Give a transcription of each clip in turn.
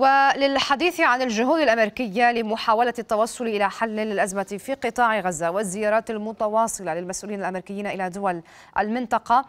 وللحديث عن الجهود الأمريكية لمحاولة التوصل إلى حل للأزمة في قطاع غزة والزيارات المتواصلة للمسؤولين الأمريكيين إلى دول المنطقة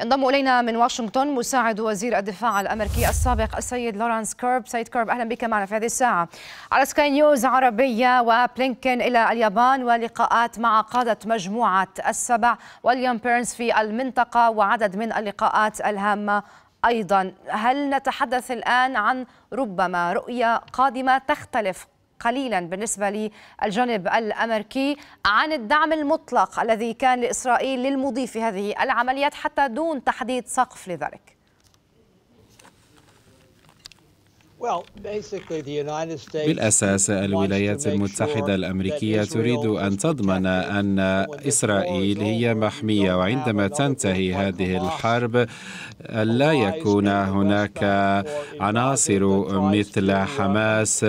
ينضم إلينا من واشنطن مساعد وزير الدفاع الأمريكي السابق السيد لورانس كيرب سيد كيرب أهلا بك معنا في هذه الساعة على سكاي نيوز عربية وبلينكن إلى اليابان ولقاءات مع قادة مجموعة السبع وليام بيرنز في المنطقة وعدد من اللقاءات الهامة أيضا هل نتحدث الآن عن ربما رؤية قادمة تختلف قليلا بالنسبة للجانب الأمريكي عن الدعم المطلق الذي كان لإسرائيل للمضي في هذه العمليات حتى دون تحديد سقف لذلك بالاساس الولايات المتحده الامريكيه تريد ان تضمن ان اسرائيل هي محميه وعندما تنتهي هذه الحرب لا يكون هناك عناصر مثل حماس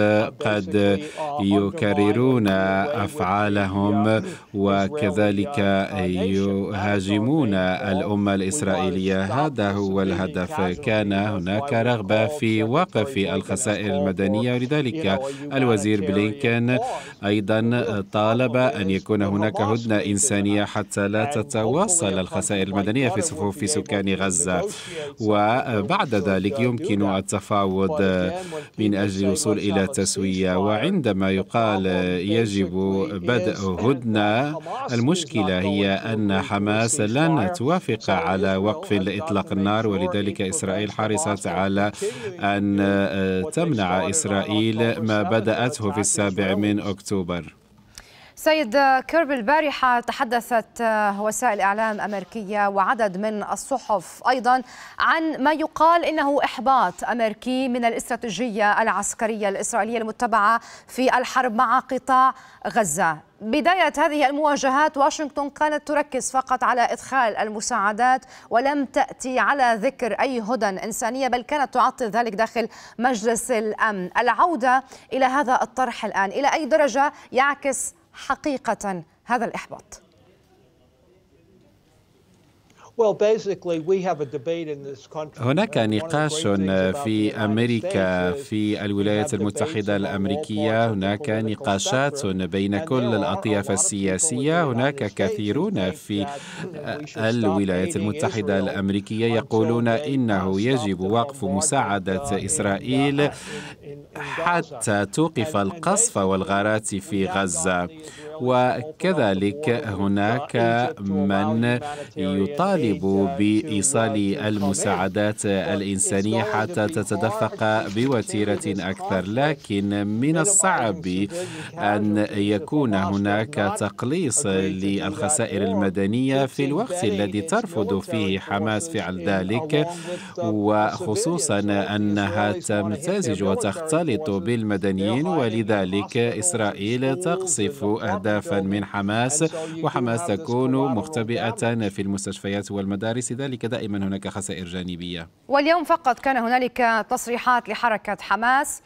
قد uh, يكررون افعالهم وكذلك يهاجمون الامه الاسرائيليه هذا هو الهدف كان هناك رغبه في وقف الخسائر المدنية ولذلك الوزير بلينكن أيضا طالب أن يكون هناك هدنة إنسانية حتى لا تتواصل الخسائر المدنية في صفوف سكان غزة وبعد ذلك يمكن التفاوض من أجل الوصول إلى تسوية وعندما يقال يجب بدء هدنة المشكلة هي أن حماس لن توافق على وقف لإطلاق النار ولذلك إسرائيل حرصت على أن تمنع إسرائيل ما بدأته في السابع من أكتوبر سيد كيربي البارحة تحدثت وسائل إعلام أمريكية وعدد من الصحف أيضا عن ما يقال إنه إحباط أمريكي من الاستراتيجية العسكرية الإسرائيلية المتبعة في الحرب مع قطاع غزة بداية هذه المواجهات واشنطن كانت تركز فقط على إدخال المساعدات ولم تأتي على ذكر أي هدى إنسانية بل كانت تعطل ذلك داخل مجلس الأمن العودة إلى هذا الطرح الآن إلى أي درجة يعكس حقيقة هذا الإحباط؟ هناك نقاش في امريكا في الولايات المتحده الامريكيه هناك نقاشات بين كل الاطياف السياسيه هناك كثيرون في الولايات المتحده الامريكيه يقولون انه يجب وقف مساعده uh, اسرائيل حتى توقف القصف والغارات في غزه وكذلك هناك من يطالب بإيصال المساعدات الإنسانية حتى تتدفق بوتيرة أكثر لكن من الصعب أن يكون هناك تقليص للخسائر المدنية في الوقت الذي ترفض فيه حماس فعل ذلك وخصوصا أنها تمتزج وتختلط بالمدنيين ولذلك إسرائيل تقصف أهداف استهدافا من حماس وحماس تكون مختبئة في المستشفيات والمدارس ذلك دائما هناك خسائر جانبية واليوم فقط كان هنالك تصريحات لحركة حماس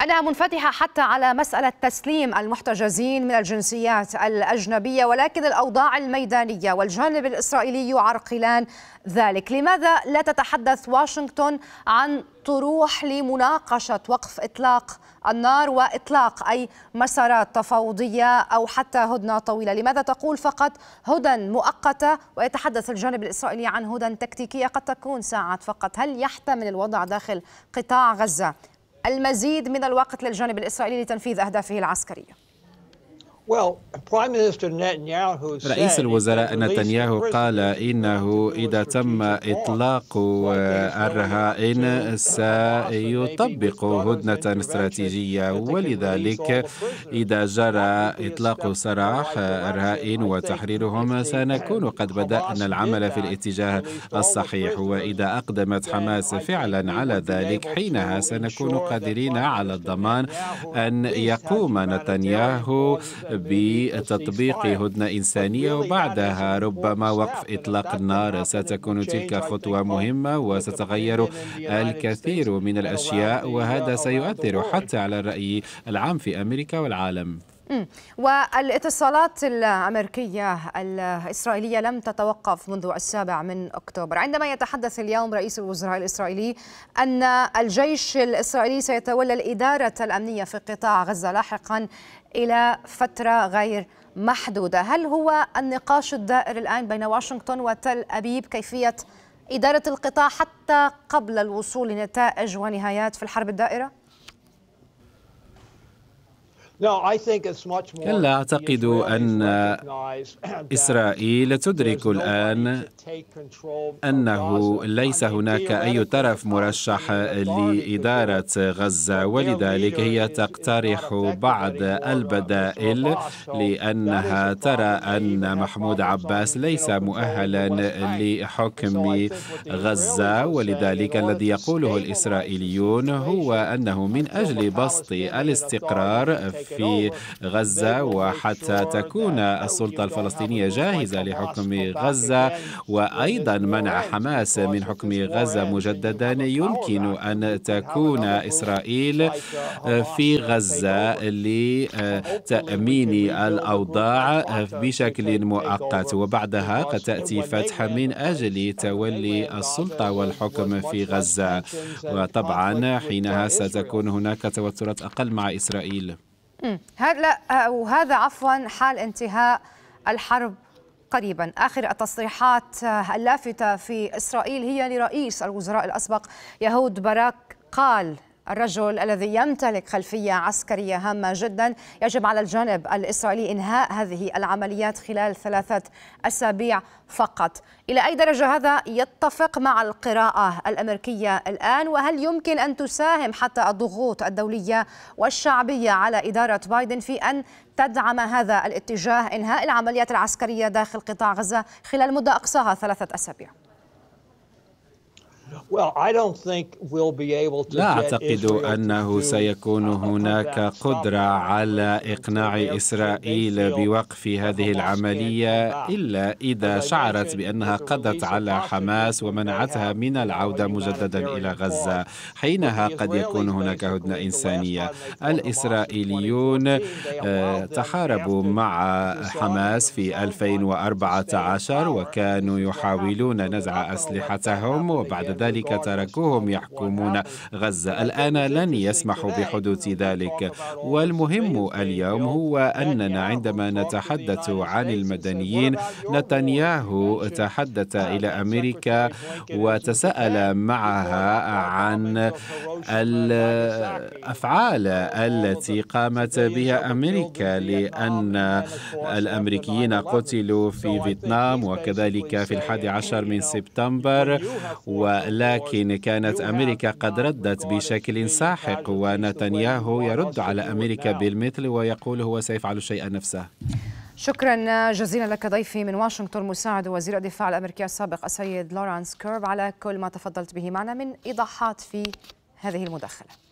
أنا منفتحة حتى على مسألة تسليم المحتجزين من الجنسيات الأجنبية ولكن الأوضاع الميدانية والجانب الإسرائيلي يعرقلان ذلك لماذا لا تتحدث واشنطن عن طروح لمناقشة وقف إطلاق النار وإطلاق أي مسارات تفاوضية أو حتى هدنة طويلة لماذا تقول فقط هدن مؤقتة ويتحدث الجانب الإسرائيلي عن هدن تكتيكية قد تكون ساعات فقط هل يحتمل الوضع داخل قطاع غزة المزيد من الوقت للجانب الإسرائيلي لتنفيذ أهدافه العسكرية رئيس الوزراء نتنياهو قال إنه إذا تم إطلاق الرهائن سيطبق هدنة استراتيجية ولذلك إذا جرى إطلاق سراح الرهائن وتحريرهم سنكون قد بدأنا العمل في الاتجاه الصحيح وإذا أقدمت حماس فعلا على ذلك حينها سنكون قادرين على الضمان أن يقوم نتنياهو بتطبيق هدنة إنسانية وبعدها ربما وقف إطلاق النار ستكون تلك خطوة مهمة وستغير الكثير من الأشياء وهذا سيؤثر حتى على الرأي العام في أمريكا والعالم والاتصالات الأمريكية الإسرائيلية لم تتوقف منذ السابع من أكتوبر عندما يتحدث اليوم رئيس الوزراء الإسرائيلي أن الجيش الإسرائيلي سيتولى الإدارة الأمنية في قطاع غزة لاحقا إلى فترة غير محدودة هل هو النقاش الدائر الآن بين واشنطن وتل أبيب كيفية إدارة القطاع حتى قبل الوصول لنتائج ونهايات في الحرب الدائرة؟ لا أعتقد أن إسرائيل تدرك الآن أنه ليس هناك أي طرف مرشح لإدارة غزة ولذلك هي تقترح بعض البدائل لأنها ترى أن محمود عباس ليس مؤهلا لحكم غزة ولذلك الذي يقوله الإسرائيليون هو أنه من أجل بسط الاستقرار في غزة وحتى تكون السلطة الفلسطينية جاهزة لحكم غزة وأيضا منع حماس من حكم غزة مجددا يمكن أن تكون إسرائيل آه، آه، آه، في غزة لتأمين الأوضاع بشكل مؤقت وبعدها قد تأتي فتح من أجل تولي السلطة والحكم في غزة وطبعا حينها ستكون هناك توترات أقل مع إسرائيل هذا آه، وهذا عفوا حال انتهاء الحرب قريبا آخر التصريحات آه، اللافتة في إسرائيل هي لرئيس الوزراء الأسبق يهود باراك قال الرجل الذي يمتلك خلفية عسكرية هامة جدا يجب على الجانب الإسرائيلي إنهاء هذه العمليات خلال ثلاثة أسابيع فقط إلى أي درجة هذا يتفق مع القراءة الأمريكية الآن وهل يمكن أن تساهم حتى الضغوط الدولية والشعبية على إدارة بايدن في أن تدعم هذا الاتجاه إنهاء العمليات العسكرية داخل قطاع غزة خلال مدة أقصاها ثلاثة أسابيع لا أعتقد أنه سيكون هناك قدرة على إقناع إسرائيل بوقف هذه العملية إلا إذا شعرت بأنها قضت على حماس ومنعتها من العودة مجددا إلى غزة حينها قد يكون هناك هدنة إنسانية الإسرائيليون آه، تحاربوا مع حماس في 2014 وكانوا يحاولون نزع أسلحتهم وبعد ذلك تركوهم يحكمون غزة الآن لن يسمحوا بحدوث ذلك والمهم اليوم هو أننا عندما نتحدث عن المدنيين نتنياهو تحدث إلى أمريكا وتساءل معها عن الأفعال التي قامت بها أمريكا لأن الأمريكيين قتلوا في فيتنام وكذلك في الحادي عشر من سبتمبر و لكن كانت أمريكا قد ردت بشكل ساحق ونتنياهو يرد على أمريكا بالمثل ويقول هو سيفعل شيئا نفسه شكرا جزيلا لك ضيفي من واشنطن مساعد وزير الدفاع الامريكي السابق السيد لورانس كيرب على كل ما تفضلت به معنا من ايضاحات في هذه المداخله